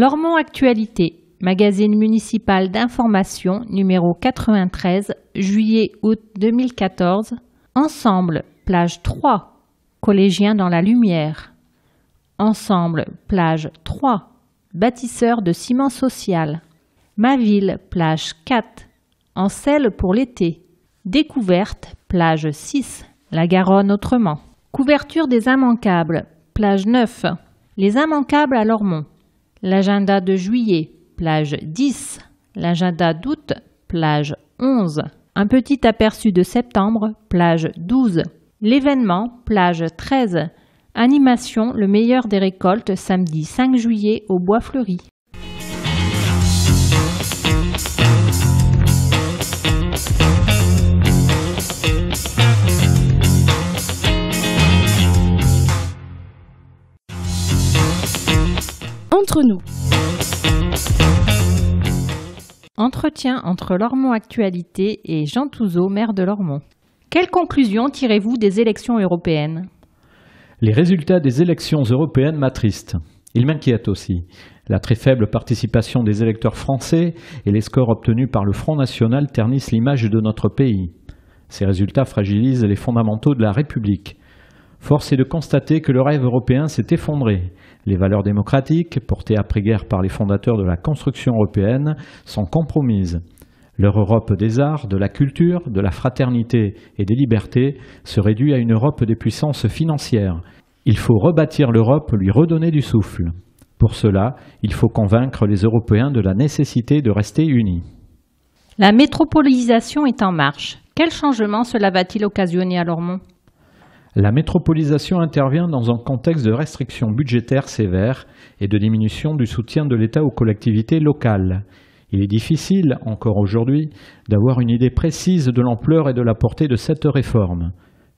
Lormont Actualité, magazine municipal d'information numéro 93, juillet-août 2014. Ensemble, plage 3, collégiens dans la lumière. Ensemble, plage 3, bâtisseurs de ciment social. Ma ville, plage 4, en selle pour l'été. Découverte, plage 6, la Garonne autrement. Couverture des immanquables, plage 9, les immanquables à Lormont l'agenda de juillet, plage 10, l'agenda d'août, plage 11, un petit aperçu de septembre, plage 12, l'événement, plage 13, animation, le meilleur des récoltes, samedi 5 juillet au Bois Fleuri. entre nous. Entretien entre Lormont Actualité et Jean Touzeau, maire de Lormont. Quelles conclusions tirez-vous des élections européennes Les résultats des élections européennes m'attristent. Ils m'inquiètent aussi. La très faible participation des électeurs français et les scores obtenus par le Front National ternissent l'image de notre pays. Ces résultats fragilisent les fondamentaux de la République. Force est de constater que le rêve européen s'est effondré les valeurs démocratiques, portées après-guerre par les fondateurs de la construction européenne, sont compromises. Leur Europe des arts, de la culture, de la fraternité et des libertés se réduit à une Europe des puissances financières. Il faut rebâtir l'Europe, lui redonner du souffle. Pour cela, il faut convaincre les Européens de la nécessité de rester unis. La métropolisation est en marche. Quel changement cela va-t-il occasionner à Lormont la métropolisation intervient dans un contexte de restrictions budgétaires sévères et de diminution du soutien de l'État aux collectivités locales. Il est difficile, encore aujourd'hui, d'avoir une idée précise de l'ampleur et de la portée de cette réforme.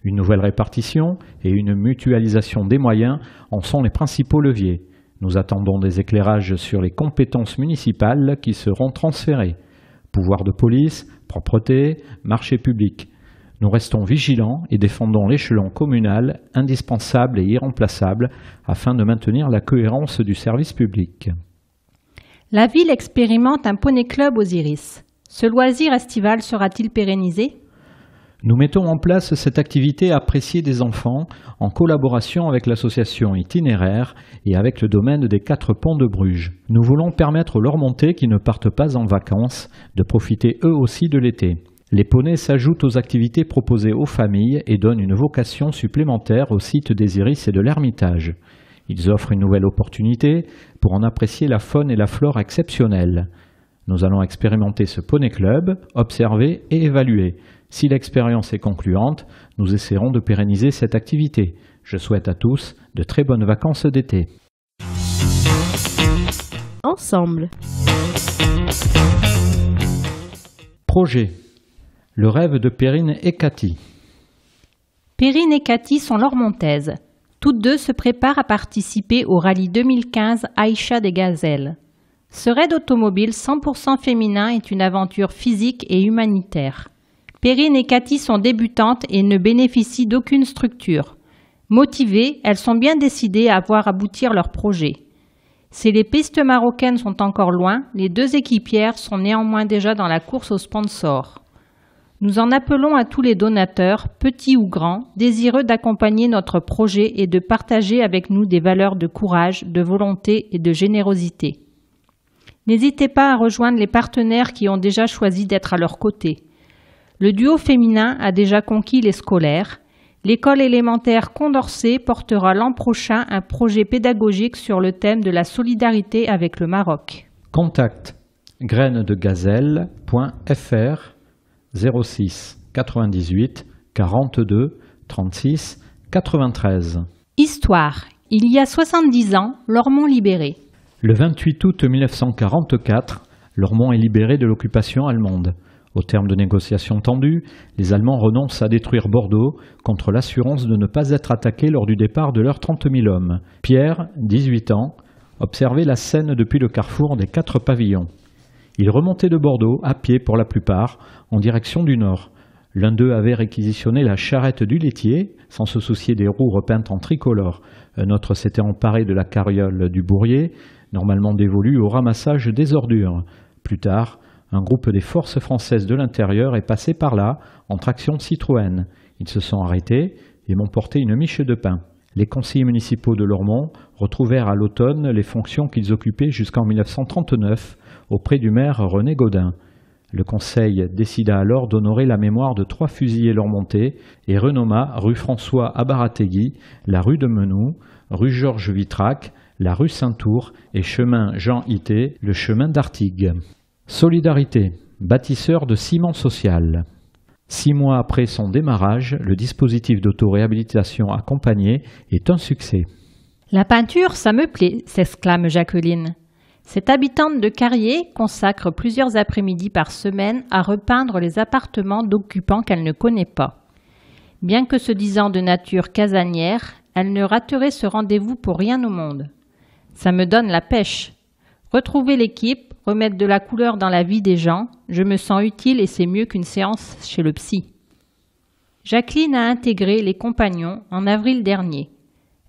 Une nouvelle répartition et une mutualisation des moyens en sont les principaux leviers. Nous attendons des éclairages sur les compétences municipales qui seront transférées. Pouvoir de police, propreté, marché public. Nous restons vigilants et défendons l'échelon communal, indispensable et irremplaçable, afin de maintenir la cohérence du service public. La ville expérimente un poney club Osiris. Ce loisir estival sera-t-il pérennisé nous mettons en place cette activité appréciée des enfants en collaboration avec l'association itinéraire et avec le domaine des quatre ponts de Bruges. Nous voulons permettre aux leurs montés qui ne partent pas en vacances de profiter eux aussi de l'été. Les poneys s'ajoutent aux activités proposées aux familles et donnent une vocation supplémentaire au site des Iris et de l'Ermitage. Ils offrent une nouvelle opportunité pour en apprécier la faune et la flore exceptionnelles. Nous allons expérimenter ce poney club, observer et évaluer. Si l'expérience est concluante, nous essaierons de pérenniser cette activité. Je souhaite à tous de très bonnes vacances d'été. Ensemble. Projet le rêve de Perrine et Cathy. Perrine et Cathy sont lormontaises. Toutes deux se préparent à participer au rallye 2015 Aïcha des Gazelles. Ce raid automobile 100% féminin est une aventure physique et humanitaire. Perrine et Cathy sont débutantes et ne bénéficient d'aucune structure. Motivées, elles sont bien décidées à voir aboutir leur projet. Si les pistes marocaines sont encore loin, les deux équipières sont néanmoins déjà dans la course aux sponsors. Nous en appelons à tous les donateurs, petits ou grands, désireux d'accompagner notre projet et de partager avec nous des valeurs de courage, de volonté et de générosité. N'hésitez pas à rejoindre les partenaires qui ont déjà choisi d'être à leur côté. Le duo féminin a déjà conquis les scolaires. L'école élémentaire Condorcet portera l'an prochain un projet pédagogique sur le thème de la solidarité avec le Maroc. Contact 06 98 42 36 93. Histoire. Il y a 70 ans, Lormont libéré. Le 28 août 1944, Lormont est libéré de l'occupation allemande. Au terme de négociations tendues, les Allemands renoncent à détruire Bordeaux contre l'assurance de ne pas être attaqués lors du départ de leurs 30 000 hommes. Pierre, 18 ans, observait la scène depuis le carrefour des quatre pavillons. Ils remontaient de Bordeaux, à pied pour la plupart, en direction du nord. L'un d'eux avait réquisitionné la charrette du laitier, sans se soucier des roues repeintes en tricolore. Un autre s'était emparé de la carriole du bourrier, normalement dévolue au ramassage des ordures. Plus tard, un groupe des forces françaises de l'intérieur est passé par là, en traction Citroën. Ils se sont arrêtés et m'ont porté une miche de pain. Les conseillers municipaux de Lormont retrouvèrent à l'automne les fonctions qu'ils occupaient jusqu'en 1939, auprès du maire René Gaudin. Le conseil décida alors d'honorer la mémoire de trois fusillés leur montée et renomma rue François Abarategui, la rue de Menou, rue Georges Vitrac, la rue Saint-Tour et chemin Jean Ité, le chemin d'Artigues. Solidarité, bâtisseur de ciment social. Six mois après son démarrage, le dispositif d'autoréhabilitation accompagné est un succès. La peinture, ça me plaît, s'exclame Jacqueline. Cette habitante de Carrier consacre plusieurs après-midi par semaine à repeindre les appartements d'occupants qu'elle ne connaît pas. Bien que se disant de nature casanière, elle ne raterait ce rendez-vous pour rien au monde. Ça me donne la pêche. Retrouver l'équipe, remettre de la couleur dans la vie des gens, je me sens utile et c'est mieux qu'une séance chez le psy. Jacqueline a intégré les compagnons en avril dernier.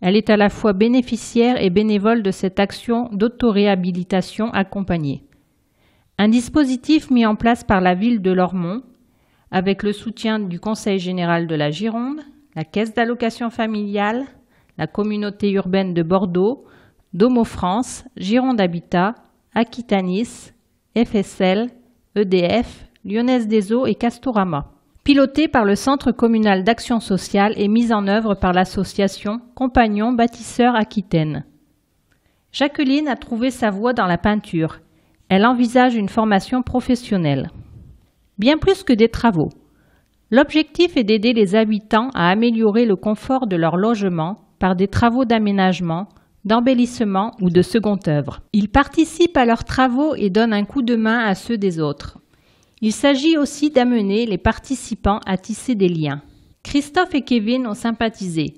Elle est à la fois bénéficiaire et bénévole de cette action d'autoréhabilitation accompagnée. Un dispositif mis en place par la ville de Lormont, avec le soutien du Conseil général de la Gironde, la Caisse d'allocation familiale, la communauté urbaine de Bordeaux, Domo France, Gironde Habitat, Aquitanis, FSL, EDF, Lyonnaise des Eaux et Castorama pilotée par le Centre communal d'action sociale et mise en œuvre par l'association Compagnons bâtisseurs Aquitaine. Jacqueline a trouvé sa voie dans la peinture. Elle envisage une formation professionnelle. Bien plus que des travaux. L'objectif est d'aider les habitants à améliorer le confort de leur logement par des travaux d'aménagement, d'embellissement ou de seconde œuvre. Ils participent à leurs travaux et donnent un coup de main à ceux des autres. Il s'agit aussi d'amener les participants à tisser des liens. Christophe et Kevin ont sympathisé.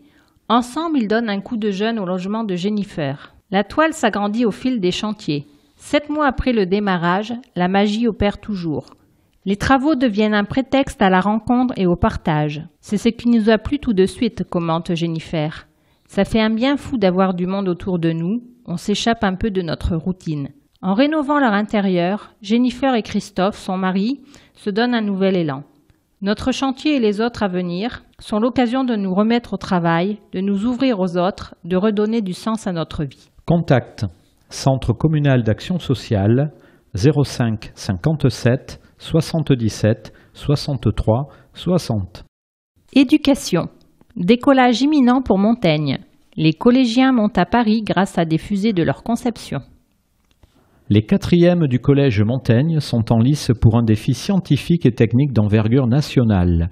Ensemble, ils donnent un coup de jeûne au logement de Jennifer. La toile s'agrandit au fil des chantiers. Sept mois après le démarrage, la magie opère toujours. Les travaux deviennent un prétexte à la rencontre et au partage. C'est ce qui nous a plu tout de suite, commente Jennifer. Ça fait un bien fou d'avoir du monde autour de nous, on s'échappe un peu de notre routine. En rénovant leur intérieur, Jennifer et Christophe, son mari, se donnent un nouvel élan. Notre chantier et les autres à venir sont l'occasion de nous remettre au travail, de nous ouvrir aux autres, de redonner du sens à notre vie. Contact Centre communal d'action sociale 05 57 77 63 60. Éducation. Décollage imminent pour Montaigne. Les collégiens montent à Paris grâce à des fusées de leur conception. Les quatrièmes du Collège Montaigne sont en lice pour un défi scientifique et technique d'envergure nationale,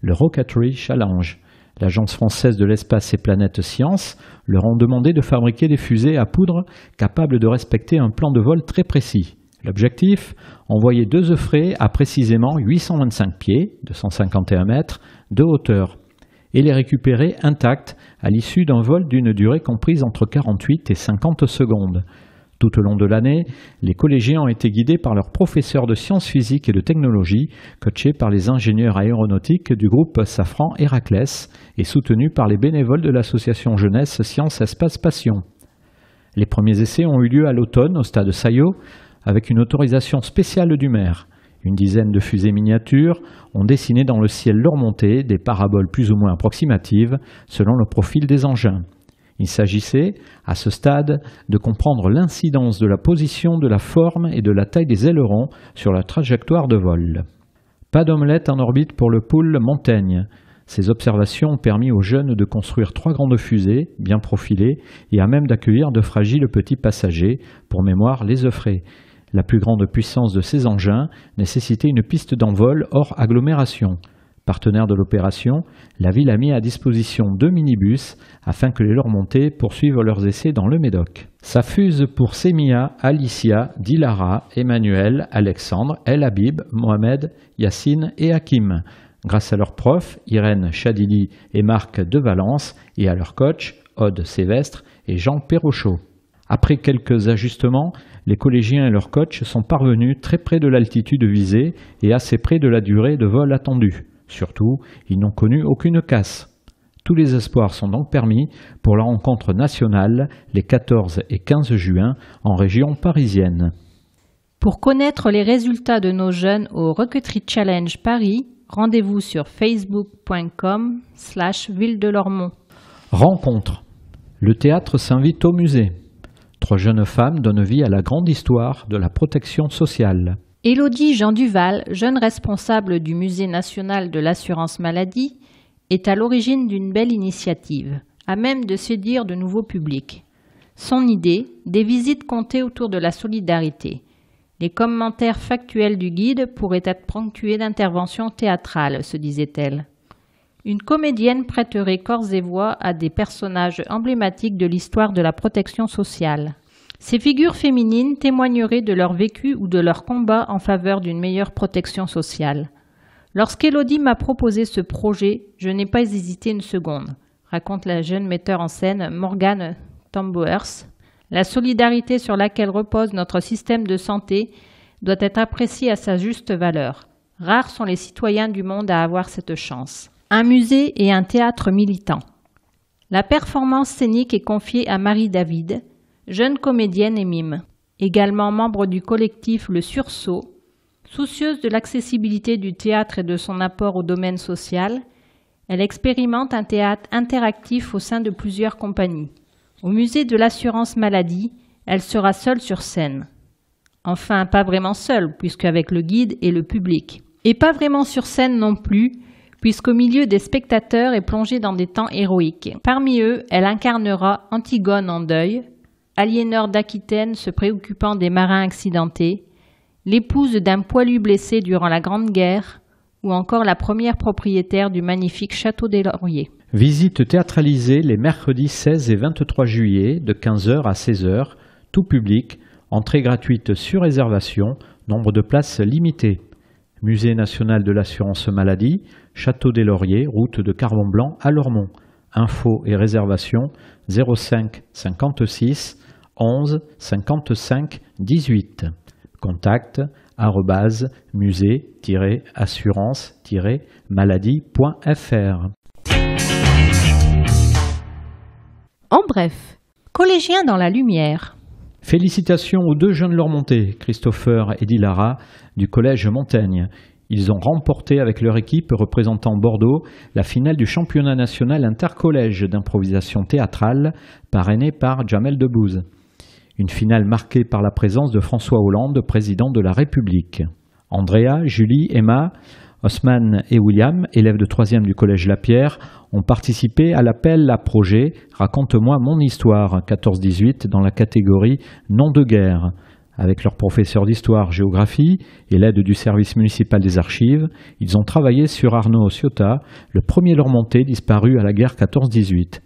le Rocketry Challenge. L'Agence française de l'espace et Planète Science leur ont demandé de fabriquer des fusées à poudre capables de respecter un plan de vol très précis. L'objectif Envoyer deux œufs frais à précisément 825 pieds, de hauteur, et les récupérer intacts à l'issue d'un vol d'une durée comprise entre 48 et 50 secondes. Tout au long de l'année, les collégiens ont été guidés par leurs professeurs de sciences physiques et de technologie, coachés par les ingénieurs aéronautiques du groupe Safran Héraclès et soutenus par les bénévoles de l'association jeunesse Sciences Espace Passion. Les premiers essais ont eu lieu à l'automne au stade Sayo avec une autorisation spéciale du maire. Une dizaine de fusées miniatures ont dessiné dans le ciel leur montée des paraboles plus ou moins approximatives selon le profil des engins. Il s'agissait, à ce stade, de comprendre l'incidence de la position, de la forme et de la taille des ailerons sur la trajectoire de vol. Pas d'omelette en orbite pour le pôle Montaigne. Ces observations ont permis aux jeunes de construire trois grandes fusées, bien profilées, et à même d'accueillir de fragiles petits passagers, pour mémoire les œufs La plus grande puissance de ces engins nécessitait une piste d'envol hors agglomération. Partenaire de l'opération, la ville a mis à disposition deux minibus afin que les leurs montées poursuivent leurs essais dans le Médoc. Ça fuse pour Semia, Alicia, Dilara, Emmanuel, Alexandre, El Habib, Mohamed, Yacine et Hakim. Grâce à leurs profs, Irène Chadili et Marc de Valence, et à leurs coachs, Aude Sévestre et Jean Perrochot. Après quelques ajustements, les collégiens et leurs coachs sont parvenus très près de l'altitude visée et assez près de la durée de vol attendue. Surtout, ils n'ont connu aucune casse. Tous les espoirs sont donc permis pour la rencontre nationale les 14 et 15 juin en région parisienne. Pour connaître les résultats de nos jeunes au Rocketry Challenge Paris, rendez-vous sur facebook.com slash ville de Lormont. Rencontre. Le théâtre s'invite au musée. Trois jeunes femmes donnent vie à la grande histoire de la protection sociale. Élodie Jean Duval, jeune responsable du Musée national de l'assurance maladie, est à l'origine d'une belle initiative, à même de séduire de nouveaux publics. Son idée, des visites comptées autour de la solidarité. Les commentaires factuels du guide pourraient être ponctués d'interventions théâtrales, se disait-elle. Une comédienne prêterait corps et voix à des personnages emblématiques de l'histoire de la protection sociale. Ces figures féminines témoigneraient de leur vécu ou de leur combat en faveur d'une meilleure protection sociale. Lorsqu'Elodie m'a proposé ce projet, je n'ai pas hésité une seconde, raconte la jeune metteur en scène Morgane Tamboers. La solidarité sur laquelle repose notre système de santé doit être appréciée à sa juste valeur. Rares sont les citoyens du monde à avoir cette chance. Un musée et un théâtre militant. La performance scénique est confiée à Marie David, jeune comédienne et mime. Également membre du collectif Le Sursaut, soucieuse de l'accessibilité du théâtre et de son apport au domaine social, elle expérimente un théâtre interactif au sein de plusieurs compagnies. Au musée de l'assurance maladie, elle sera seule sur scène. Enfin, pas vraiment seule, puisque avec le guide et le public. Et pas vraiment sur scène non plus, puisqu'au milieu des spectateurs est plongée dans des temps héroïques. Parmi eux, elle incarnera Antigone en deuil, Aliénor d'Aquitaine se préoccupant des marins accidentés, l'épouse d'un poilu blessé durant la Grande Guerre, ou encore la première propriétaire du magnifique Château des Lauriers. Visite théâtralisée les mercredis 16 et 23 juillet de 15h à 16h, tout public, entrée gratuite sur réservation, nombre de places limitées. Musée national de l'assurance maladie, Château des Lauriers, route de Carbon Blanc à Lormont. Infos et réservations 05 56 11 55 18. Contact musée-assurance-maladie.fr. En bref, collégiens dans la lumière. Félicitations aux deux jeunes leur montée, Christopher et Dilara, du collège Montaigne. Ils ont remporté avec leur équipe représentant Bordeaux la finale du championnat national intercollège d'improvisation théâtrale parrainé par Jamel Debouze. Une finale marquée par la présence de François Hollande, président de la République. Andrea, Julie, Emma, Osman et William, élèves de 3 du collège Lapierre, ont participé à l'appel à projet Raconte-moi mon histoire 14-18 dans la catégorie Nom de guerre. Avec leur professeur d'histoire-géographie et l'aide du service municipal des archives, ils ont travaillé sur Arnaud Ciotta, le premier leur monté disparu à la guerre 14-18.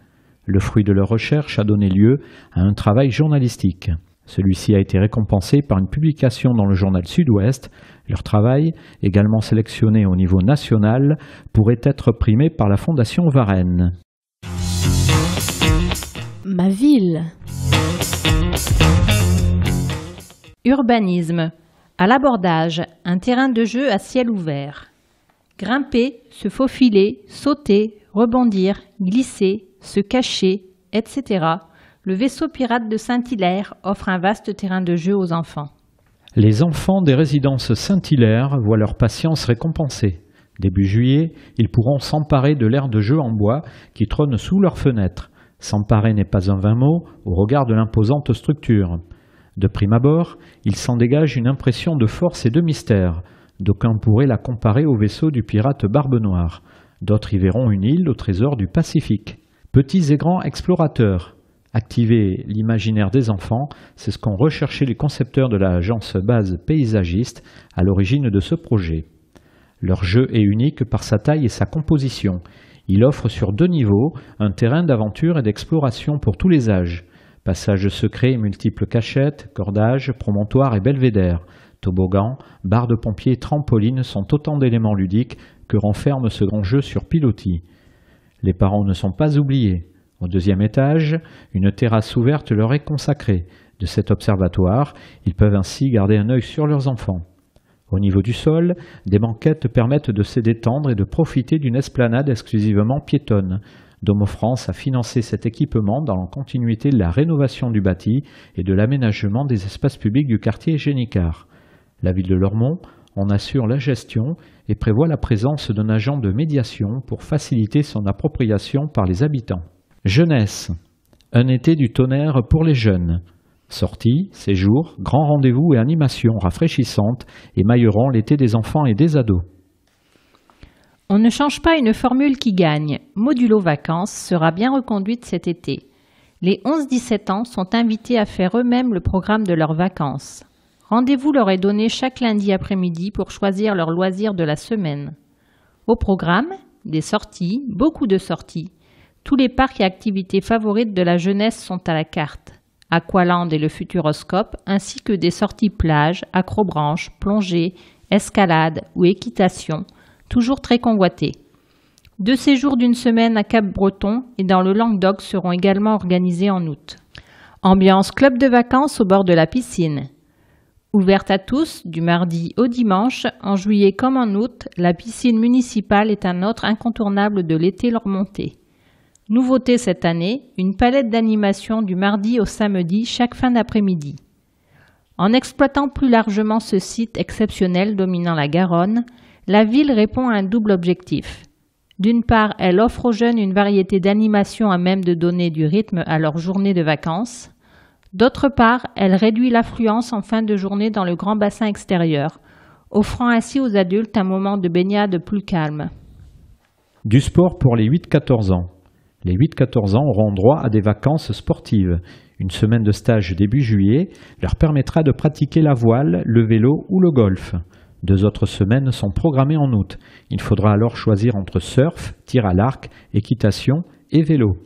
Le fruit de leur recherche a donné lieu à un travail journalistique. Celui-ci a été récompensé par une publication dans le journal Sud-Ouest. Leur travail, également sélectionné au niveau national, pourrait être primé par la Fondation Varennes. Ma ville. Urbanisme. À l'abordage, un terrain de jeu à ciel ouvert. Grimper, se faufiler, sauter, rebondir, glisser, se cacher, etc., le vaisseau pirate de Saint-Hilaire offre un vaste terrain de jeu aux enfants. Les enfants des résidences Saint-Hilaire voient leur patience récompensée. Début juillet, ils pourront s'emparer de l'air de jeu en bois qui trône sous leurs fenêtres. S'emparer n'est pas un vain mot au regard de l'imposante structure. De prime abord, il s'en dégage une impression de force et de mystère. D'aucuns pourraient la comparer au vaisseau du pirate Barbe Noire. D'autres y verront une île au trésor du Pacifique. Petits et grands explorateurs. Activer l'imaginaire des enfants, c'est ce qu'ont recherché les concepteurs de l'agence base paysagiste à l'origine de ce projet. Leur jeu est unique par sa taille et sa composition. Il offre sur deux niveaux un terrain d'aventure et d'exploration pour tous les âges. Passages secrets multiples cachettes, cordages, promontoires et belvédères, toboggans, barres de pompiers et trampolines sont autant d'éléments ludiques que renferme ce grand jeu sur pilotis. Les parents ne sont pas oubliés. Au deuxième étage, une terrasse ouverte leur est consacrée. De cet observatoire, ils peuvent ainsi garder un œil sur leurs enfants. Au niveau du sol, des banquettes permettent de se détendre et de profiter d'une esplanade exclusivement piétonne. Domo France a financé cet équipement dans la continuité de la rénovation du bâti et de l'aménagement des espaces publics du quartier Génicard. La ville de Lormont en assure la gestion et prévoit la présence d'un agent de médiation pour faciliter son appropriation par les habitants. Jeunesse. Un été du tonnerre pour les jeunes. Sorties, séjours, grands rendez-vous et animations rafraîchissantes émailleront l'été des enfants et des ados. On ne change pas une formule qui gagne. Modulo Vacances sera bien reconduite cet été. Les 11-17 ans sont invités à faire eux-mêmes le programme de leurs vacances. Rendez-vous leur est donné chaque lundi après-midi pour choisir leur loisir de la semaine. Au programme, des sorties, beaucoup de sorties. Tous les parcs et activités favorites de la jeunesse sont à la carte. Aqualand et le Futuroscope, ainsi que des sorties plage, accrobranche, plongée, escalade ou équitation, toujours très convoitées. Deux séjours d'une semaine à Cap-Breton et dans le Languedoc seront également organisés en août. Ambiance club de vacances au bord de la piscine. Ouverte à tous du mardi au dimanche, en juillet comme en août, la piscine municipale est un autre incontournable de l'été montée. Nouveauté cette année, une palette d'animations du mardi au samedi chaque fin d'après-midi. En exploitant plus largement ce site exceptionnel dominant la Garonne, la ville répond à un double objectif. D'une part, elle offre aux jeunes une variété d'animations à même de donner du rythme à leur journée de vacances. D'autre part, elle réduit l'affluence en fin de journée dans le grand bassin extérieur, offrant ainsi aux adultes un moment de baignade plus calme. Du sport pour les 8-14 ans. Les 8-14 ans auront droit à des vacances sportives. Une semaine de stage début juillet leur permettra de pratiquer la voile, le vélo ou le golf. Deux autres semaines sont programmées en août. Il faudra alors choisir entre surf, tir à l'arc, équitation et vélo.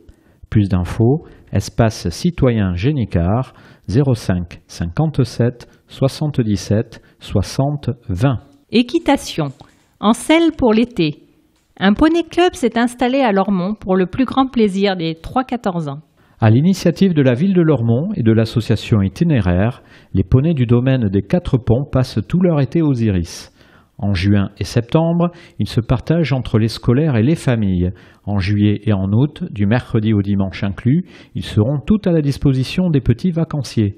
Plus d'infos, espace citoyen Génicard 05 57 77 60 20. Équitation. En selle pour l'été. Un poney club s'est installé à Lormont pour le plus grand plaisir des 3-14 ans. À l'initiative de la ville de Lormont et de l'association itinéraire, les poneys du domaine des Quatre Ponts passent tout leur été aux Iris. En juin et septembre, ils se partagent entre les scolaires et les familles. En juillet et en août, du mercredi au dimanche inclus, ils seront tous à la disposition des petits vacanciers.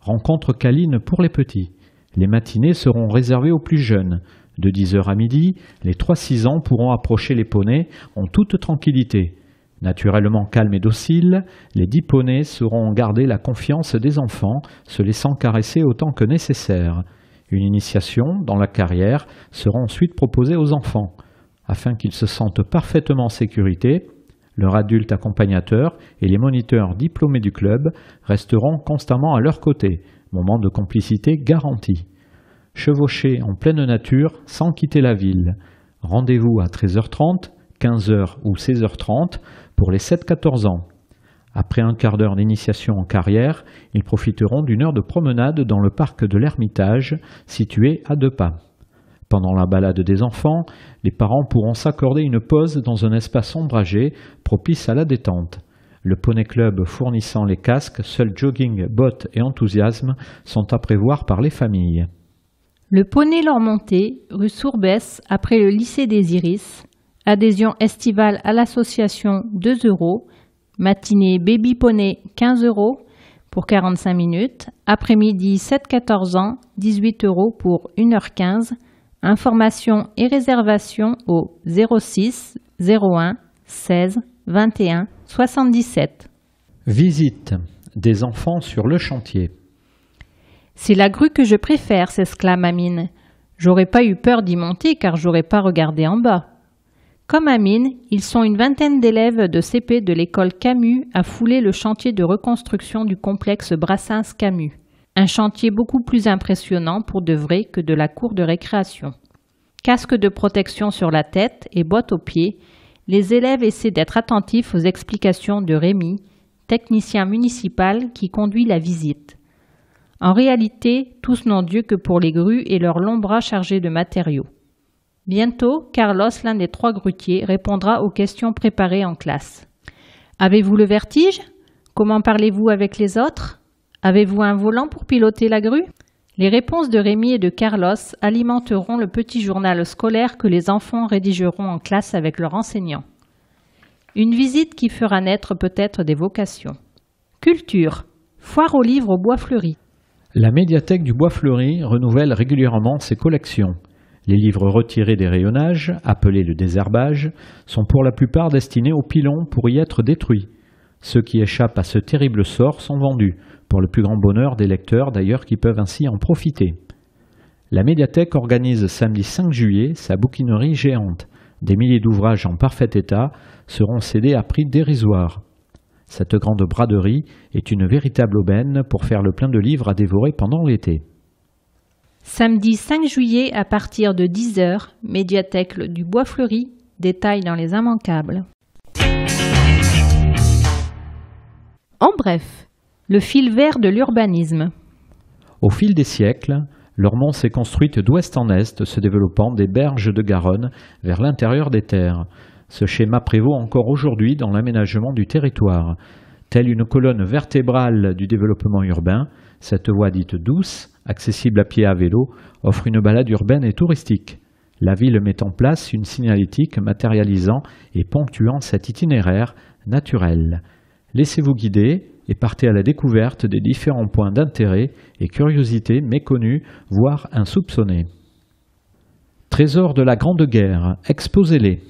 Rencontre câline pour les petits. Les matinées seront réservées aux plus jeunes. De 10h à midi, les 3-6 ans pourront approcher les poneys en toute tranquillité. Naturellement calmes et dociles, les 10 poneys seront garder la confiance des enfants, se laissant caresser autant que nécessaire. Une initiation dans la carrière sera ensuite proposée aux enfants, afin qu'ils se sentent parfaitement en sécurité. Leur adulte accompagnateur et les moniteurs diplômés du club resteront constamment à leur côté, moment de complicité garanti. Chevauchez en pleine nature sans quitter la ville. Rendez-vous à 13h30, 15h ou 16h30 pour les 7-14 ans. Après un quart d'heure d'initiation en carrière, ils profiteront d'une heure de promenade dans le parc de l'Ermitage, situé à deux pas. Pendant la balade des enfants, les parents pourront s'accorder une pause dans un espace ombragé propice à la détente. Le Poney Club fournissant les casques, seuls jogging, bottes et enthousiasme sont à prévoir par les familles. Le Poney Lormonté, rue Sourbès, après le lycée des Iris, adhésion estivale à l'association 2 euros, Matinée Baby Poney, 15 euros pour 45 minutes. Après-midi, 7-14 ans, 18 euros pour 1h15. Informations et réservations au 06 01 16 21 77. Visite des enfants sur le chantier. C'est la grue que je préfère, s'exclame Amine. J'aurais pas eu peur d'y monter car j'aurais pas regardé en bas. Comme Amine, ils sont une vingtaine d'élèves de CP de l'école Camus à fouler le chantier de reconstruction du complexe Brassens-Camus. Un chantier beaucoup plus impressionnant pour de vrai que de la cour de récréation. Casque de protection sur la tête et boîte aux pieds, les élèves essaient d'être attentifs aux explications de Rémi, technicien municipal qui conduit la visite. En réalité, tous n'ont Dieu que pour les grues et leurs longs bras chargés de matériaux. Bientôt, Carlos, l'un des trois grutiers, répondra aux questions préparées en classe. Avez-vous le vertige Comment parlez-vous avec les autres Avez-vous un volant pour piloter la grue Les réponses de Rémi et de Carlos alimenteront le petit journal scolaire que les enfants rédigeront en classe avec leurs enseignants. Une visite qui fera naître peut-être des vocations. Culture. Foire aux livres au bois fleuri. La médiathèque du bois fleuri renouvelle régulièrement ses collections. Les livres retirés des rayonnages, appelés le désherbage, sont pour la plupart destinés aux pilons pour y être détruits. Ceux qui échappent à ce terrible sort sont vendus, pour le plus grand bonheur des lecteurs d'ailleurs qui peuvent ainsi en profiter. La médiathèque organise samedi 5 juillet sa bouquinerie géante. Des milliers d'ouvrages en parfait état seront cédés à prix dérisoire. Cette grande braderie est une véritable aubaine pour faire le plein de livres à dévorer pendant l'été. Samedi 5 juillet à partir de 10h, médiathèque du Bois Fleuri, Détail dans les immanquables. En bref, le fil vert de l'urbanisme. Au fil des siècles, Lormont s'est construite d'ouest en est, se développant des berges de Garonne vers l'intérieur des terres. Ce schéma prévaut encore aujourd'hui dans l'aménagement du territoire. Telle une colonne vertébrale du développement urbain, cette voie dite douce, accessible à pied et à vélo, offre une balade urbaine et touristique. La ville met en place une signalétique matérialisant et ponctuant cet itinéraire naturel. Laissez-vous guider et partez à la découverte des différents points d'intérêt et curiosités méconnus, voire insoupçonnés. Trésors de la Grande Guerre, exposez-les.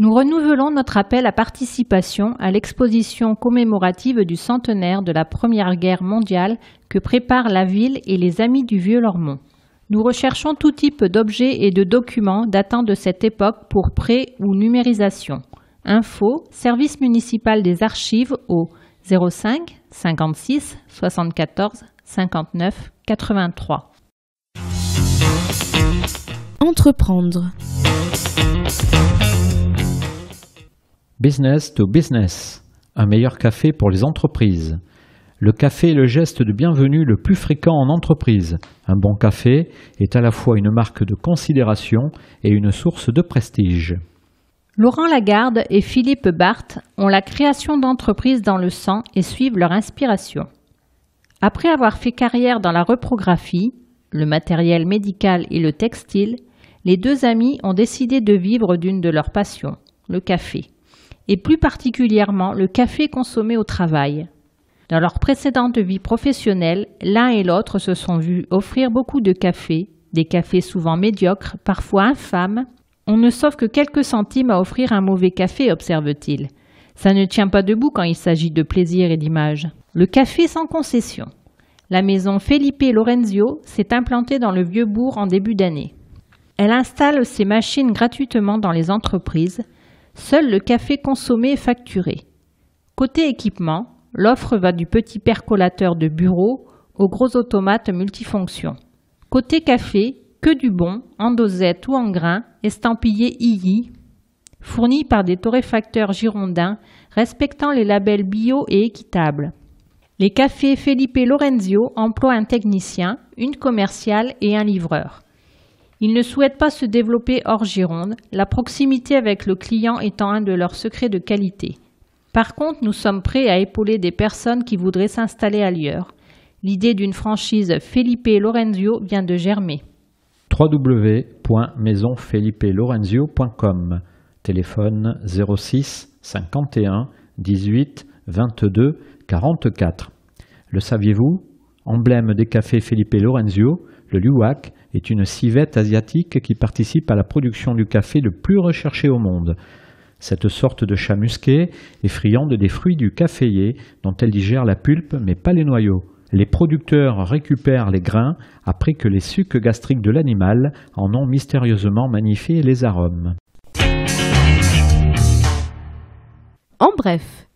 Nous renouvelons notre appel à participation à l'exposition commémorative du centenaire de la Première Guerre mondiale que préparent la ville et les Amis du Vieux-Lormont. Nous recherchons tout type d'objets et de documents datant de cette époque pour prêt ou numérisation. Info, service municipal des archives au 05 56 74 59 83. Entreprendre. Business to Business, un meilleur café pour les entreprises. Le café est le geste de bienvenue le plus fréquent en entreprise. Un bon café est à la fois une marque de considération et une source de prestige. Laurent Lagarde et Philippe Barthes ont la création d'entreprises dans le sang et suivent leur inspiration. Après avoir fait carrière dans la reprographie, le matériel médical et le textile, les deux amis ont décidé de vivre d'une de leurs passions, le café et plus particulièrement le café consommé au travail. Dans leur précédente vie professionnelle, l'un et l'autre se sont vus offrir beaucoup de café, des cafés souvent médiocres, parfois infâmes. On ne sauve que quelques centimes à offrir un mauvais café, observe-t-il. Ça ne tient pas debout quand il s'agit de plaisir et d'image. Le café sans concession. La maison Felipe Lorenzio s'est implantée dans le vieux bourg en début d'année. Elle installe ses machines gratuitement dans les entreprises Seul le café consommé est facturé. Côté équipement, l'offre va du petit percolateur de bureau au gros automate multifonctions. Côté café, que du bon, en dosette ou en grains, estampillé II, fourni par des torréfacteurs girondins respectant les labels bio et équitable. Les cafés Felipe Lorenzio emploient un technicien, une commerciale et un livreur. Ils ne souhaitent pas se développer hors Gironde, la proximité avec le client étant un de leurs secrets de qualité. Par contre, nous sommes prêts à épauler des personnes qui voudraient s'installer ailleurs. L'idée d'une franchise Felipe Lorenzio vient de germer. www.maisonfelipelorenzio.com Téléphone 06 51 18 22 44. Le saviez-vous Emblème des cafés Felipe Lorenzio, le Luwak est une civette asiatique qui participe à la production du café le plus recherché au monde. Cette sorte de chat musqué est friande des fruits du caféier dont elle digère la pulpe mais pas les noyaux. Les producteurs récupèrent les grains après que les sucs gastriques de l'animal en ont mystérieusement magnifié les arômes. En bref,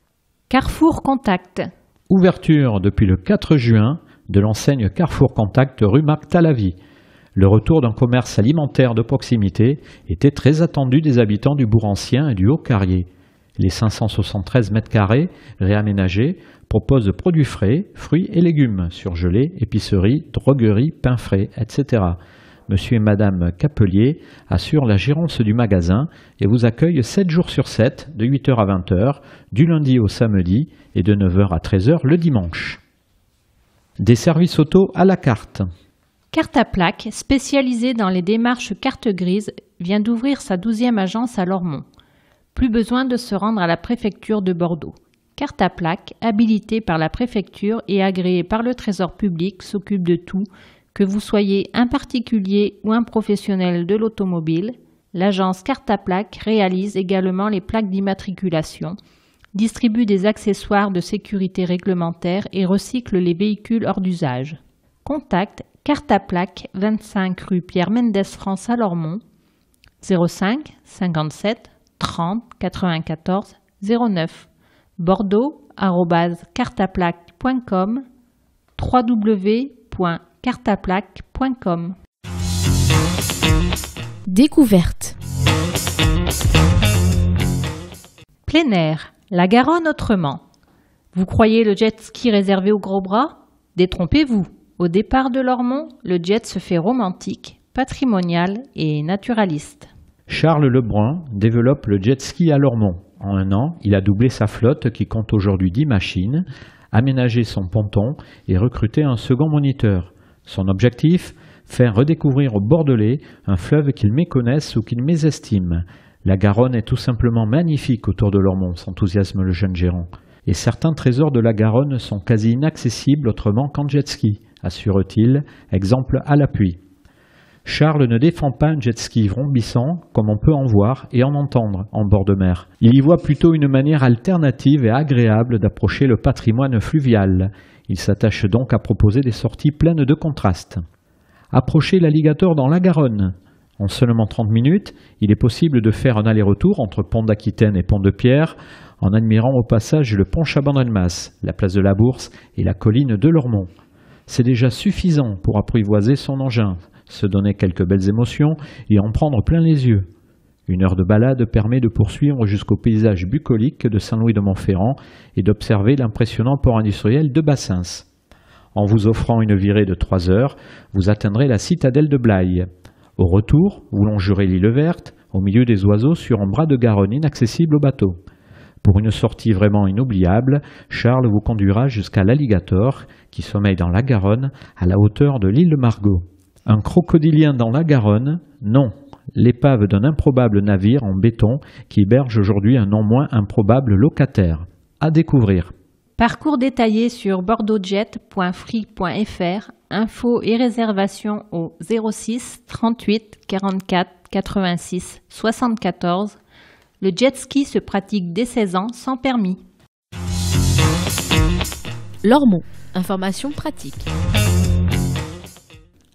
Carrefour Contact. Ouverture depuis le 4 juin de l'enseigne Carrefour Contact rue Marc Talavi. Le retour d'un commerce alimentaire de proximité était très attendu des habitants du bourg ancien et du Haut-Carrier. Les 573 mètres carrés réaménagés proposent produits frais, fruits et légumes, surgelés, épiceries, drogueries, pains frais, etc. Monsieur et Madame Capelier assurent la gérance du magasin et vous accueillent 7 jours sur 7, de 8h à 20h, du lundi au samedi et de 9h à 13h le dimanche. Des services auto à la carte. Carte à plaque, spécialisée dans les démarches carte grise, vient d'ouvrir sa douzième agence à Lormont. Plus besoin de se rendre à la préfecture de Bordeaux. Carte à plaque, habilitée par la préfecture et agréée par le Trésor public, s'occupe de tout, que vous soyez un particulier ou un professionnel de l'automobile. L'agence Carte à plaque réalise également les plaques d'immatriculation, distribue des accessoires de sécurité réglementaire et recycle les véhicules hors d'usage. Contact Carte à plaque 25 rue Pierre Mendès France à Lormont 05 57 30 94 09 bordeaux cartaplaque.com plaquecom Découverte Plein air, la Garonne autrement. Vous croyez le jet ski réservé aux gros bras Détrompez-vous au départ de Lormont, le jet se fait romantique, patrimonial et naturaliste. Charles Lebrun développe le jet ski à Lormont. En un an, il a doublé sa flotte qui compte aujourd'hui 10 machines, aménagé son ponton et recruté un second moniteur. Son objectif Faire redécouvrir au Bordelais un fleuve qu'ils méconnaissent ou qu'ils mésestiment. La Garonne est tout simplement magnifique autour de Lormont, s'enthousiasme le jeune gérant. Et certains trésors de la Garonne sont quasi inaccessibles autrement qu'en jet ski assure-t-il, exemple à l'appui. Charles ne défend pas un jet ski rombissant, comme on peut en voir et en entendre en bord de mer. Il y voit plutôt une manière alternative et agréable d'approcher le patrimoine fluvial. Il s'attache donc à proposer des sorties pleines de contrastes. Approcher l'alligator dans la Garonne. En seulement 30 minutes, il est possible de faire un aller-retour entre Pont d'Aquitaine et Pont de Pierre en admirant au passage le pont chaban la place de la Bourse et la colline de Lormont. C'est déjà suffisant pour apprivoiser son engin, se donner quelques belles émotions et en prendre plein les yeux. Une heure de balade permet de poursuivre jusqu'au paysage bucolique de Saint-Louis de Montferrand et d'observer l'impressionnant port industriel de Bassins. En vous offrant une virée de trois heures, vous atteindrez la citadelle de Blaye. Au retour, vous longerez l'île verte, au milieu des oiseaux sur un bras de Garonne inaccessible au bateau. Pour une sortie vraiment inoubliable, Charles vous conduira jusqu'à l'Alligator, qui sommeille dans la Garonne, à la hauteur de l'île Margot. Un crocodilien dans la Garonne Non. L'épave d'un improbable navire en béton qui héberge aujourd'hui un non moins improbable locataire. À découvrir. Parcours détaillé sur bordeauxjet.free.fr. Infos et réservations au 06 38 44 86 74. Le jet ski se pratique dès 16 ans sans permis. Lormont. Informations pratiques.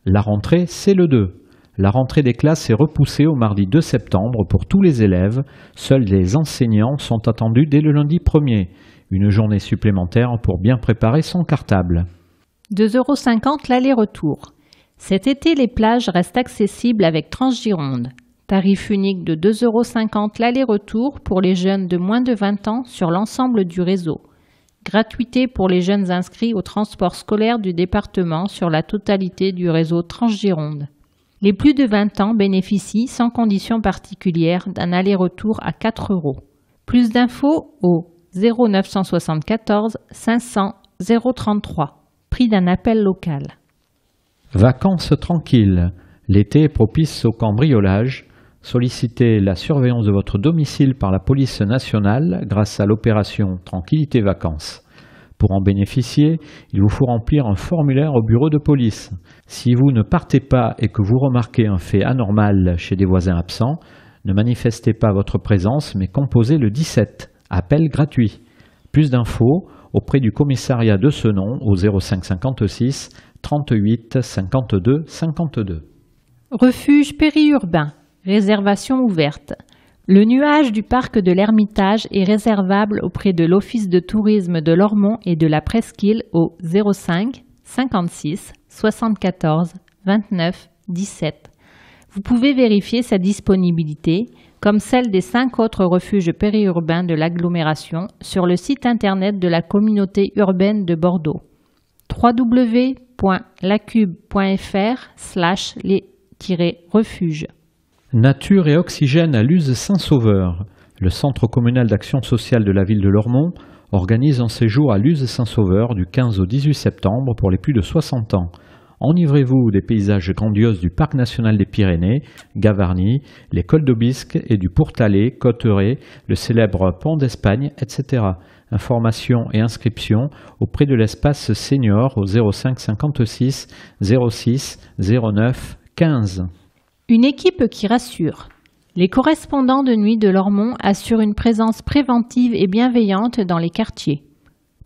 La rentrée, c'est le 2. La rentrée des classes est repoussée au mardi 2 septembre pour tous les élèves. Seuls les enseignants sont attendus dès le lundi 1er. Une journée supplémentaire pour bien préparer son cartable. 2,50 l'aller-retour. Cet été, les plages restent accessibles avec Transgironde. Tarif unique de 2,50 euros l'aller-retour pour les jeunes de moins de 20 ans sur l'ensemble du réseau gratuité pour les jeunes inscrits au transport scolaire du département sur la totalité du réseau Transgironde. Les plus de 20 ans bénéficient sans condition particulière d'un aller-retour à 4 euros. Plus d'infos au 0974 500 033. Prix d'un appel local. Vacances tranquilles. L'été propice au cambriolage, Sollicitez la surveillance de votre domicile par la police nationale grâce à l'opération Tranquillité Vacances. Pour en bénéficier, il vous faut remplir un formulaire au bureau de police. Si vous ne partez pas et que vous remarquez un fait anormal chez des voisins absents, ne manifestez pas votre présence mais composez le 17, appel gratuit. Plus d'infos auprès du commissariat de ce nom au 0556 38 52 52. Refuge périurbain. Réservation ouverte. Le nuage du parc de l'Ermitage est réservable auprès de l'Office de tourisme de Lormont et de la Presqu'île au 05 56 74 29 17. Vous pouvez vérifier sa disponibilité, comme celle des cinq autres refuges périurbains de l'agglomération, sur le site internet de la communauté urbaine de Bordeaux www.lacube.fr slash les-refuges. Nature et oxygène à Luz Saint-Sauveur. Le Centre communal d'action sociale de la ville de Lormont organise un séjour à Luz Saint-Sauveur du 15 au 18 septembre pour les plus de 60 ans. Enivrez-vous des paysages grandioses du Parc national des Pyrénées, Gavarnie, les cols d'Aubisque et du Pourtalet, Cotteret, le célèbre pont d'Espagne, etc. Informations et inscriptions auprès de l'espace senior au 05 56 06 09 15. Une équipe qui rassure. Les correspondants de Nuit de Lormont assurent une présence préventive et bienveillante dans les quartiers.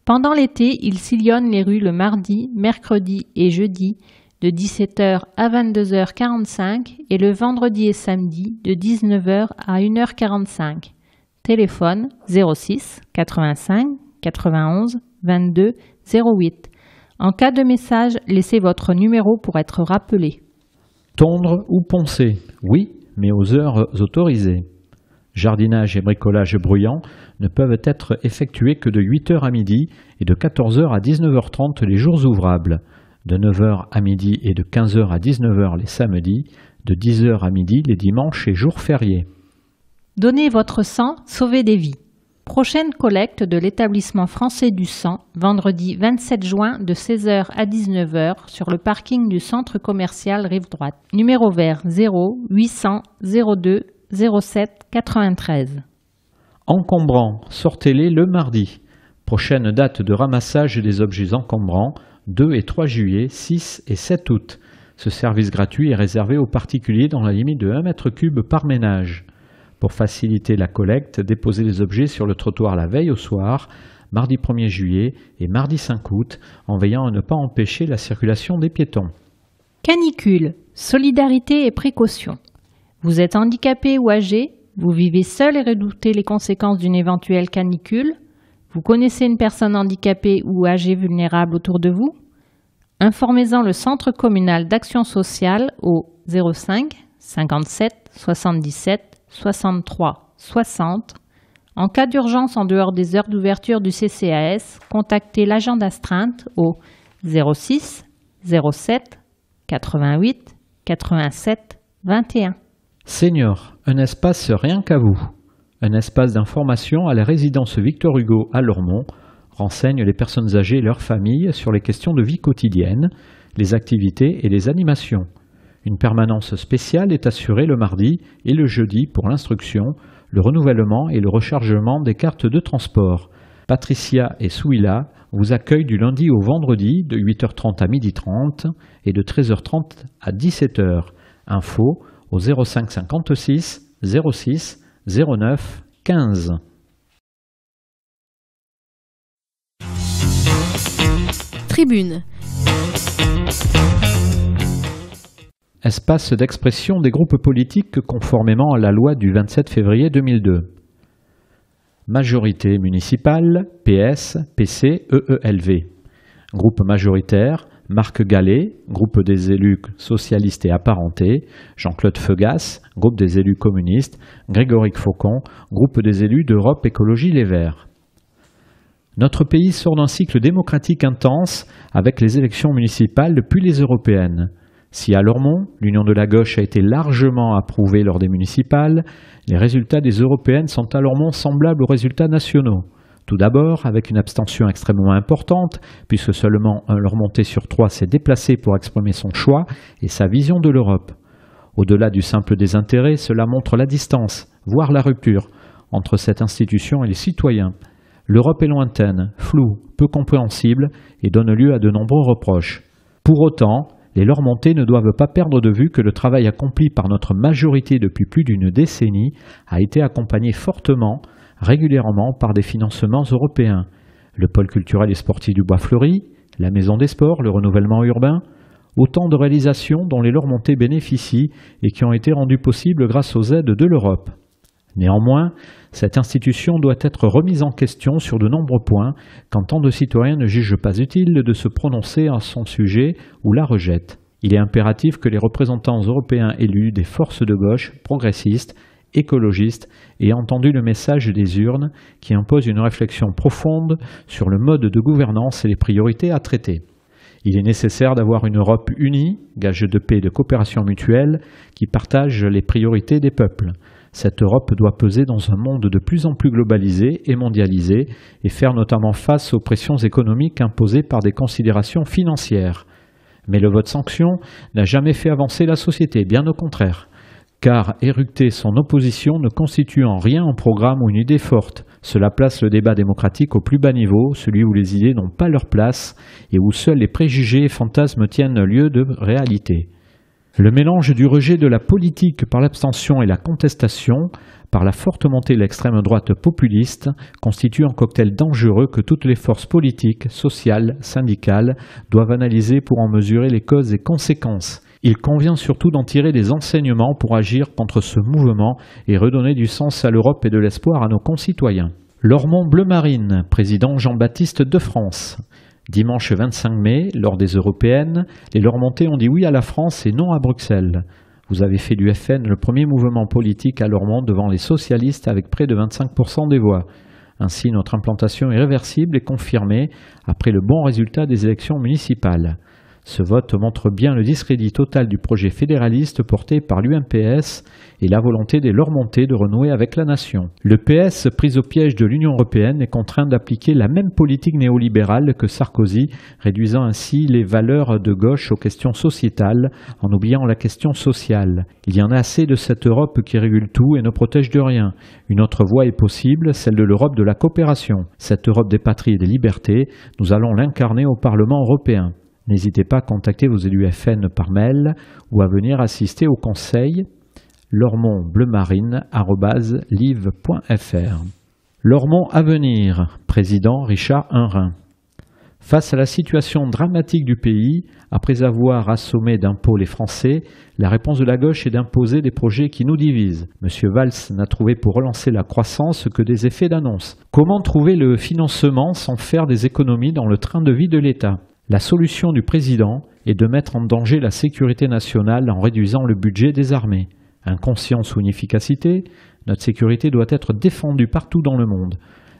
Pendant l'été, ils sillonnent les rues le mardi, mercredi et jeudi de 17h à 22h45 et le vendredi et samedi de 19h à 1h45. Téléphone 06 85 91 22 08. En cas de message, laissez votre numéro pour être rappelé tondre ou poncer, oui, mais aux heures autorisées. Jardinage et bricolage bruyant ne peuvent être effectués que de 8h à midi et de 14h à 19h30 les jours ouvrables, de 9h à midi et de 15h à 19h les samedis, de 10h à midi les dimanches et jours fériés. Donnez votre sang, sauvez des vies. Prochaine collecte de l'établissement français du sang, vendredi 27 juin de 16h à 19h sur le parking du centre commercial Rive Droite. Numéro vert 0 800 02 07 93. Encombrants, sortez-les le mardi. Prochaine date de ramassage des objets encombrants 2 et 3 juillet, 6 et 7 août. Ce service gratuit est réservé aux particuliers dans la limite de 1 m3 par ménage pour faciliter la collecte, déposez les objets sur le trottoir la veille au soir, mardi 1er juillet et mardi 5 août, en veillant à ne pas empêcher la circulation des piétons. Canicule, solidarité et précaution. Vous êtes handicapé ou âgé, vous vivez seul et redoutez les conséquences d'une éventuelle canicule, vous connaissez une personne handicapée ou âgée vulnérable autour de vous, informez-en le Centre communal d'action sociale au 05 57 77 63 60. En cas d'urgence en dehors des heures d'ouverture du CCAS, contactez l'agent d'astreinte au 06 07 88 87 21. Seigneur, un espace rien qu'à vous. Un espace d'information à la résidence Victor Hugo à Lormont renseigne les personnes âgées et leurs familles sur les questions de vie quotidienne, les activités et les animations. Une permanence spéciale est assurée le mardi et le jeudi pour l'instruction, le renouvellement et le rechargement des cartes de transport. Patricia et Souila vous accueillent du lundi au vendredi de 8h30 à 12h30 et de 13h30 à 17h. Info au 05 56 06 09 15. Tribune espace d'expression des groupes politiques conformément à la loi du 27 février 2002. Majorité municipale, PS, PC, EELV. Groupe majoritaire, Marc Gallet, groupe des élus socialistes et apparentés, Jean-Claude Feugas, groupe des élus communistes, Grégory Faucon, groupe des élus d'Europe Écologie Les Verts. Notre pays sort d'un cycle démocratique intense avec les élections municipales depuis les européennes. Si à Lormont, l'union de la gauche a été largement approuvée lors des municipales, les résultats des européennes sont à Lormont semblables aux résultats nationaux. Tout d'abord, avec une abstention extrêmement importante, puisque seulement un Lormontais sur trois s'est déplacé pour exprimer son choix et sa vision de l'Europe. Au-delà du simple désintérêt, cela montre la distance, voire la rupture, entre cette institution et les citoyens. L'Europe est lointaine, floue, peu compréhensible et donne lieu à de nombreux reproches. Pour autant, les lors-montées ne doivent pas perdre de vue que le travail accompli par notre majorité depuis plus d'une décennie a été accompagné fortement, régulièrement, par des financements européens. Le pôle culturel et sportif du Bois Fleuri, la Maison des Sports, le renouvellement urbain, autant de réalisations dont les lors-montées bénéficient et qui ont été rendues possibles grâce aux aides de l'Europe. Néanmoins, cette institution doit être remise en question sur de nombreux points quand tant de citoyens ne jugent pas utile de se prononcer à son sujet ou la rejettent. Il est impératif que les représentants européens élus des forces de gauche, progressistes, écologistes, aient entendu le message des urnes qui impose une réflexion profonde sur le mode de gouvernance et les priorités à traiter. Il est nécessaire d'avoir une Europe unie, gage de paix et de coopération mutuelle, qui partage les priorités des peuples. Cette Europe doit peser dans un monde de plus en plus globalisé et mondialisé et faire notamment face aux pressions économiques imposées par des considérations financières. Mais le vote sanction n'a jamais fait avancer la société, bien au contraire. Car éructer son opposition ne constitue en rien un programme ou une idée forte. Cela place le débat démocratique au plus bas niveau, celui où les idées n'ont pas leur place et où seuls les préjugés et fantasmes tiennent lieu de réalité. Le mélange du rejet de la politique par l'abstention et la contestation, par la forte montée de l'extrême droite populiste, constitue un cocktail dangereux que toutes les forces politiques, sociales, syndicales doivent analyser pour en mesurer les causes et conséquences. Il convient surtout d'en tirer des enseignements pour agir contre ce mouvement et redonner du sens à l'Europe et de l'espoir à nos concitoyens. Lormont Bleu Marine, président Jean-Baptiste de France. Dimanche 25 mai, lors des européennes, les Lormontais ont dit oui à la France et non à Bruxelles. Vous avez fait du FN le premier mouvement politique à Lormont devant les socialistes avec près de 25% des voix. Ainsi, notre implantation est réversible et confirmée après le bon résultat des élections municipales. Ce vote montre bien le discrédit total du projet fédéraliste porté par l'UMPS et la volonté des montées de renouer avec la nation. Le PS, pris au piège de l'Union européenne, est contraint d'appliquer la même politique néolibérale que Sarkozy, réduisant ainsi les valeurs de gauche aux questions sociétales, en oubliant la question sociale. Il y en a assez de cette Europe qui régule tout et ne protège de rien. Une autre voie est possible, celle de l'Europe de la coopération. Cette Europe des patries et des libertés, nous allons l'incarner au Parlement européen. N'hésitez pas à contacter vos élus FN par mail ou à venir assister au conseil lormontbleumarine.live.fr. Lormont à venir, président Richard Unrin Face à la situation dramatique du pays, après avoir assommé d'impôts les Français, la réponse de la gauche est d'imposer des projets qui nous divisent. M. Valls n'a trouvé pour relancer la croissance que des effets d'annonce. Comment trouver le financement sans faire des économies dans le train de vie de l'État la solution du président est de mettre en danger la sécurité nationale en réduisant le budget des armées. Inconscience ou inefficacité, notre sécurité doit être défendue partout dans le monde.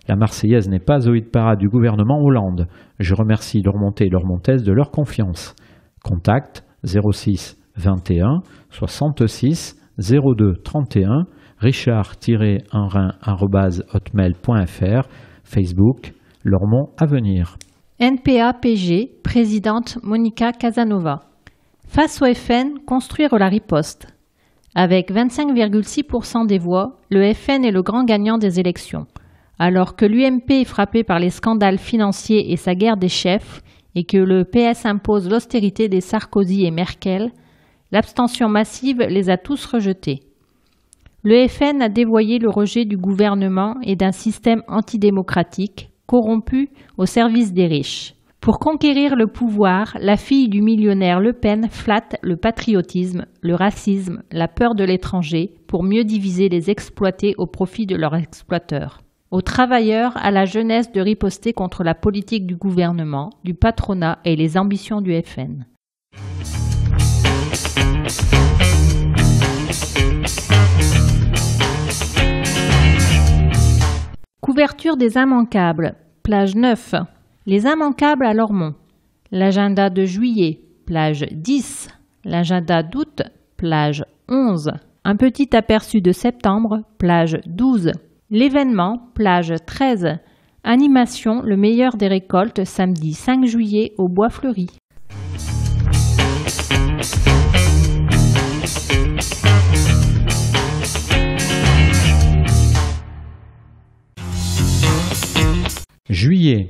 La Marseillaise n'est pas au de du gouvernement Hollande. Je remercie Lormontais et Lormontaise de leur confiance. Contact 06 21 66 02 31 richard-enrin-hotmail.fr Facebook Lormont Avenir. NPA-PG, présidente Monica Casanova. Face au FN, construire la riposte. Avec 25,6% des voix, le FN est le grand gagnant des élections. Alors que l'UMP est frappé par les scandales financiers et sa guerre des chefs, et que le PS impose l'austérité des Sarkozy et Merkel, l'abstention massive les a tous rejetés. Le FN a dévoyé le rejet du gouvernement et d'un système antidémocratique, corrompus au service des riches. Pour conquérir le pouvoir, la fille du millionnaire Le Pen flatte le patriotisme, le racisme, la peur de l'étranger pour mieux diviser les exploités au profit de leurs exploiteurs. Aux travailleurs, à la jeunesse de riposter contre la politique du gouvernement, du patronat et les ambitions du FN. Couverture des immanquables, plage 9. Les immanquables à Lormont. L'agenda de juillet, plage 10. L'agenda d'août, plage 11. Un petit aperçu de septembre, plage 12. L'événement, plage 13. Animation, le meilleur des récoltes, samedi 5 juillet au Bois Fleuri. Juillet.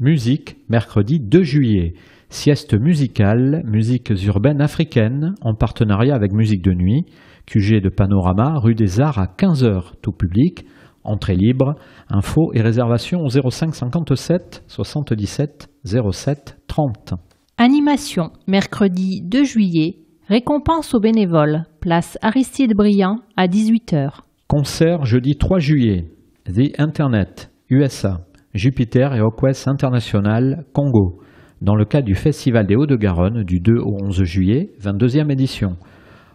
Musique, mercredi 2 juillet. Sieste musicale, musiques urbaines africaines, en partenariat avec Musique de Nuit, QG de Panorama, rue des Arts à 15h, tout public, entrée libre, info et réservation au 05 57 77 07 30. Animation, mercredi 2 juillet, récompense aux bénévoles, place Aristide Briand à 18h. Concert jeudi 3 juillet. The Internet, USA, Jupiter et Oquest International, Congo. Dans le cadre du Festival des Hauts-de-Garonne du 2 au 11 juillet, 22e édition.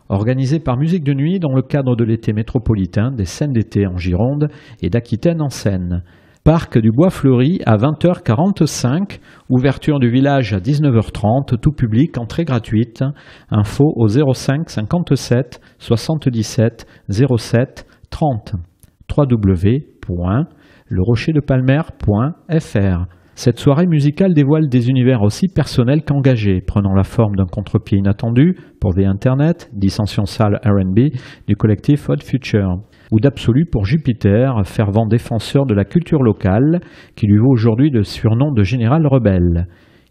Organisé par Musique de Nuit dans le cadre de l'été métropolitain, des scènes d'été en Gironde et d'Aquitaine en Seine. Parc du Bois Fleuri à 20h45, ouverture du village à 19h30, tout public, entrée gratuite. Info au 05 57 77 07 30 www.lerocherdepalmer.fr. Cette soirée musicale dévoile des univers aussi personnels qu'engagés, prenant la forme d'un contre-pied inattendu pour The Internet, Dissension sale RB du collectif Odd Future, ou d'Absolu pour Jupiter, fervent défenseur de la culture locale, qui lui vaut aujourd'hui le surnom de Général Rebelle.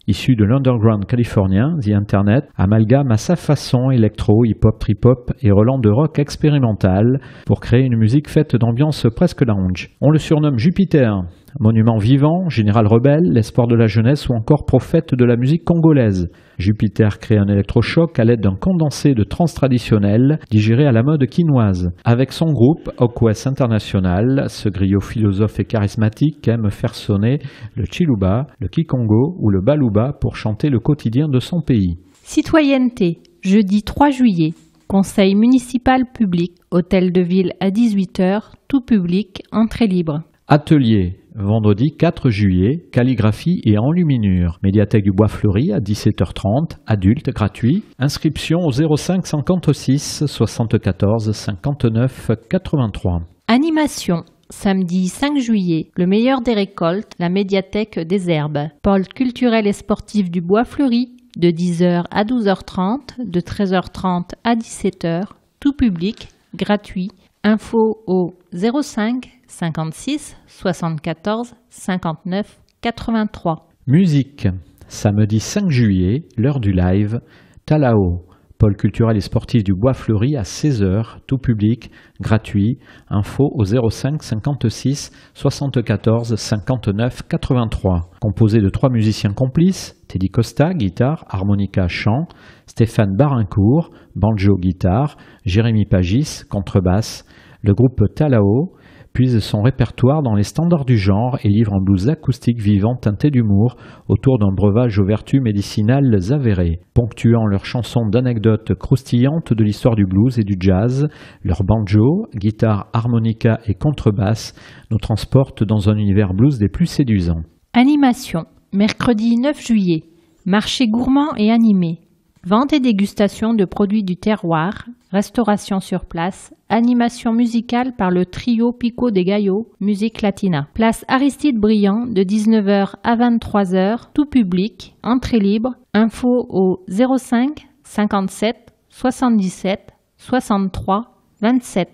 Issu de l'underground californien, The Internet amalgame à sa façon électro, hip-hop, trip-hop et relance de rock expérimental pour créer une musique faite d'ambiance presque lounge. On le surnomme Jupiter monument vivant, général rebelle, l'espoir de la jeunesse ou encore prophète de la musique congolaise. Jupiter crée un électrochoc à l'aide d'un condensé de trans traditionnel digéré à la mode quinoise. Avec son groupe Okwes International, ce griot philosophe et charismatique aime faire sonner le chiluba, le kikongo ou le baluba pour chanter le quotidien de son pays. Citoyenneté, jeudi 3 juillet. Conseil municipal public, hôtel de ville à 18h, tout public, entrée libre. Atelier, vendredi 4 juillet, calligraphie et enluminure. Médiathèque du Bois Fleuri à 17h30, adulte, gratuit. Inscription au 05 56 74 59 83. Animation. Samedi 5 juillet, le meilleur des récoltes, la médiathèque des herbes. Pôle culturel et sportif du Bois Fleuri, de 10h à 12h30, de 13h30 à 17h, tout public, gratuit. Info au 05 56 74 59 83. Musique. Samedi 5 juillet, l'heure du live, Talao, pôle culturel et sportif du Bois Fleuri à 16h, tout public, gratuit. Info au 05 56 74 59 83. Composé de trois musiciens complices, Teddy Costa, guitare, harmonica, chant, Stéphane Barincourt, banjo, guitare, Jérémy Pagis, contrebasse, le groupe Talao puise son répertoire dans les standards du genre et livre en blues acoustique vivant teinté d'humour autour d'un breuvage aux vertus médicinales avérées. Ponctuant leurs chansons d'anecdotes croustillantes de l'histoire du blues et du jazz, leurs banjo, guitare, harmonica et contrebasse nous transportent dans un univers blues des plus séduisants. Animation, mercredi 9 juillet. Marché gourmand et animé. Vente et dégustation de produits du terroir, restauration sur place, animation musicale par le trio Pico des Gaillots, musique latina. Place Aristide Briand de 19h à 23h, tout public, entrée libre, info au 05 57 77 63 27.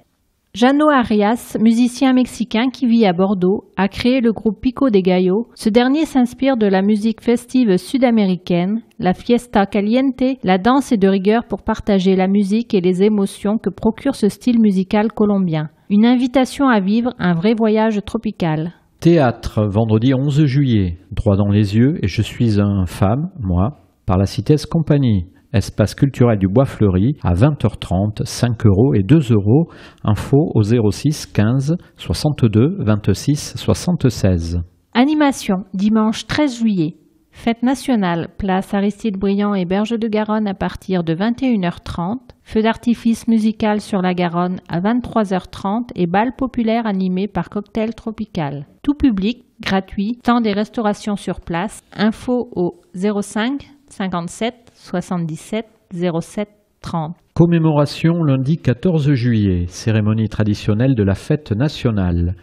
Jano Arias, musicien mexicain qui vit à Bordeaux, a créé le groupe Pico de Gallo. Ce dernier s'inspire de la musique festive sud-américaine, la fiesta caliente, la danse et de rigueur pour partager la musique et les émotions que procure ce style musical colombien. Une invitation à vivre un vrai voyage tropical. Théâtre, vendredi 11 juillet, droit dans les yeux, et je suis un femme, moi, par la Cites Compagnie espace culturel du Bois Fleuri, à 20h30, 5 euros et 2 euros. Info au 06 15 62 26 76. Animation, dimanche 13 juillet. Fête nationale, place Aristide Briand et Berge de Garonne à partir de 21h30, feu d'artifice musical sur la Garonne à 23h30 et bal populaire animé par Cocktail Tropical. Tout public, gratuit, temps des restaurations sur place, info au 05 57 77 07 30. Commémoration lundi 14 juillet, cérémonie traditionnelle de la fête nationale.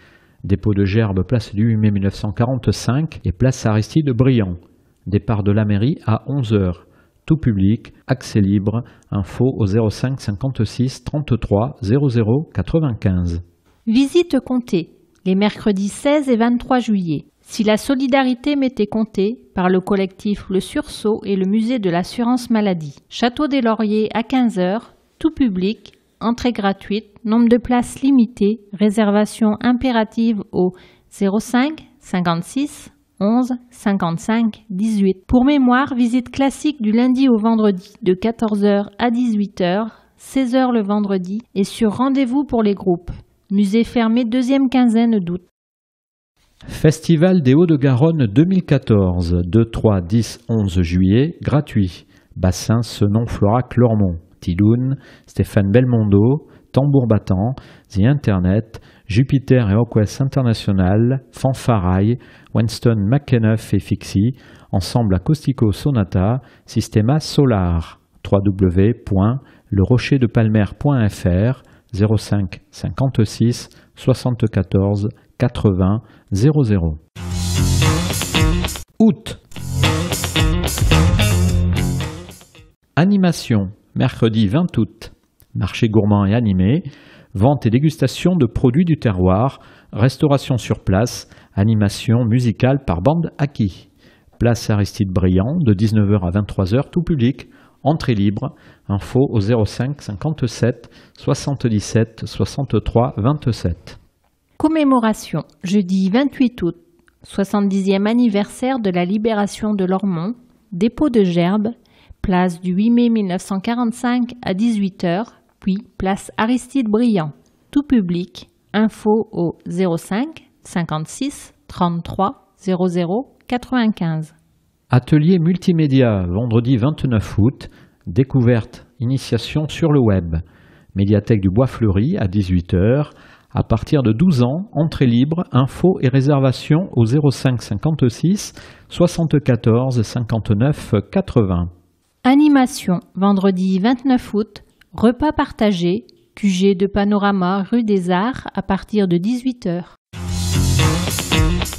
Dépôt de gerbe place du 8 mai 1945 et place Aristide Briand. Départ de la mairie à 11h. Tout public, accès libre, info au 05 56 33 00 95. Visite comptée les mercredis 16 et 23 juillet. Si la solidarité m'était comptée par le collectif Le Sursaut et le musée de l'assurance maladie. Château des Lauriers à 15h, tout public, entrée gratuite, nombre de places limitées, réservation impérative au 05 56 11 55 18. Pour mémoire, visite classique du lundi au vendredi de 14h à 18h, 16h le vendredi et sur rendez-vous pour les groupes. Musée fermé deuxième quinzaine d'août. Festival des Hauts-de-Garonne 2014, 2, 3, 10, 11 juillet, gratuit. Bassin Senon Flora Clormont, Tiloun, Stéphane Belmondo, Tambour Battant, The Internet, Jupiter et Oquest International, Fanfaraille, Winston McEnough et Fixie, Ensemble Acoustico Sonata, Systema Solar, www.lerocherdepalmer.fr 05 56 74 80 00. Août. Animation, mercredi 20 août. Marché gourmand et animé, vente et dégustation de produits du terroir, restauration sur place, animation musicale par bande acquis. Place Aristide Briand de 19h à 23h, tout public, entrée libre, info au 05 57 77 63 27. Commémoration, jeudi 28 août, 70e anniversaire de la libération de Lormont, dépôt de Gerbe, place du 8 mai 1945 à 18h, puis place Aristide Briand. Tout public, info au 05 56 33 00 95. Atelier multimédia, vendredi 29 août, découverte, initiation sur le web. Médiathèque du Bois Fleuri à 18h, à partir de 12 ans, entrée libre, info et réservation au 0556 56 74 59 80. Animation vendredi 29 août, repas partagé, QG de Panorama rue des Arts à partir de 18h.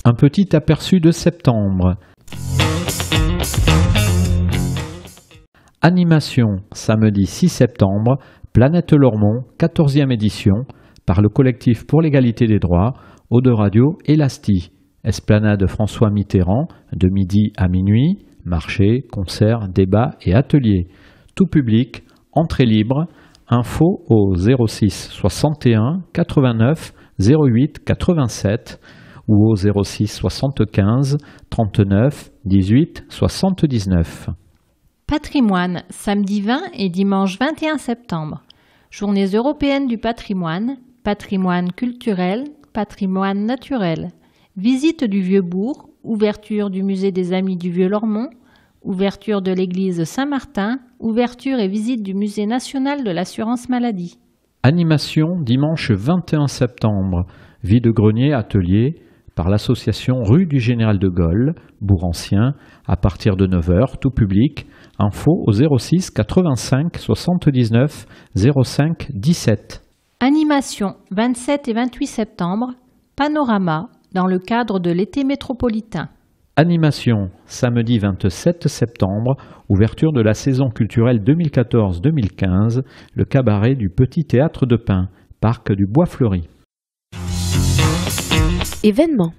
Un petit aperçu de septembre. Animation samedi 6 septembre, Planète Lormont, 14e édition, par le collectif pour l'égalité des droits, Eau de Radio Elasti, Esplanade François Mitterrand, de midi à minuit, marché, concerts, débats et ateliers. Tout public, entrée libre, info au 06 61 89 08 87 ou au 06 75 39 18 79. Patrimoine, samedi 20 et dimanche 21 septembre. Journées européennes du patrimoine, patrimoine culturel, patrimoine naturel, visite du Vieux-Bourg, ouverture du musée des Amis du Vieux-Lormont, ouverture de l'église Saint-Martin, ouverture et visite du musée national de l'assurance maladie. Animation dimanche 21 septembre, vie de grenier atelier par l'association Rue du Général de Gaulle, Bourg-Ancien, à partir de 9h, tout public, info au 06 85 79 05 17. Animation 27 et 28 septembre, Panorama dans le cadre de l'été métropolitain. Animation samedi 27 septembre, ouverture de la saison culturelle 2014-2015, le cabaret du Petit Théâtre de Pin, parc du Bois Fleuri. événement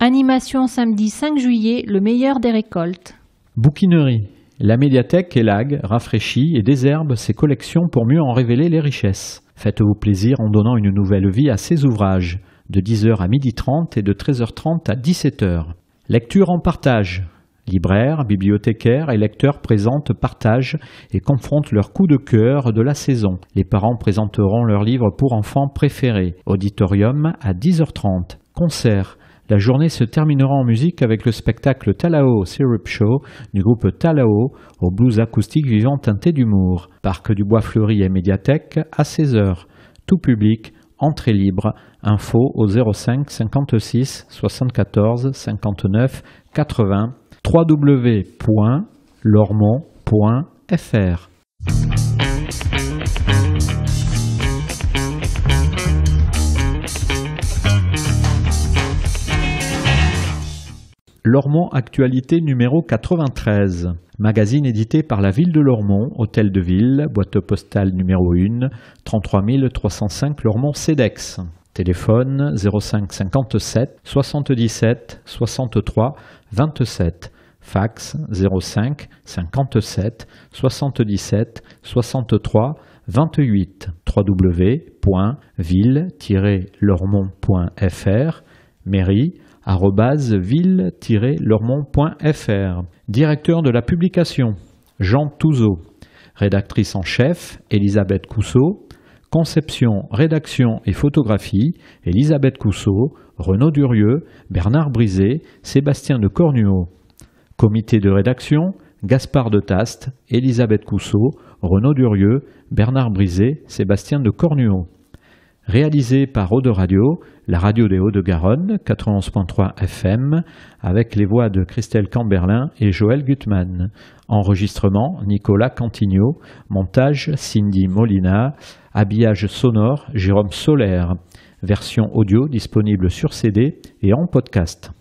Animation samedi 5 juillet, le meilleur des récoltes. Bouquinerie, la médiathèque élague, rafraîchit et désherbe ses collections pour mieux en révéler les richesses. Faites-vous plaisir en donnant une nouvelle vie à ces ouvrages, de 10h à 12h30 et de 13h30 à 17h. Lecture en partage. Libraires, bibliothécaires et lecteurs présentent, partagent et confrontent leurs coups de cœur de la saison. Les parents présenteront leurs livres pour enfants préférés. Auditorium à 10h30. Concert. La journée se terminera en musique avec le spectacle Talao Syrup Show du groupe Talao au blues acoustique vivant teinté d'humour. Parc du Bois Fleuri et Médiathèque à 16h. Tout public, entrée libre. Info au 05 56 74 59 80 www.lormont.fr Lormont Actualité numéro 93. Magazine édité par la ville de Lormont, hôtel de ville, boîte postale numéro 1, 33305 Lormont CEDEX. Téléphone 05 57 77 63 27. Fax 05 57 77 63 28. www.ville-lormont.fr Mairie ville-lormont.fr. Directeur de la publication, Jean Touzeau. Rédactrice en chef, Elisabeth Cousseau. Conception, rédaction et photographie, Elisabeth Cousseau, Renaud Durieux, Bernard Brisé, Sébastien de Cornuau. Comité de rédaction, Gaspard de Taste, Elisabeth Cousseau, Renaud Durieux, Bernard Brisé, Sébastien de Cornuau réalisé par Eau Radio, la radio des Hauts-de-Garonne, 91.3 FM, avec les voix de Christelle Camberlin et Joël Gutmann. Enregistrement Nicolas Cantigno, montage Cindy Molina, habillage sonore Jérôme Solaire. Version audio disponible sur CD et en podcast.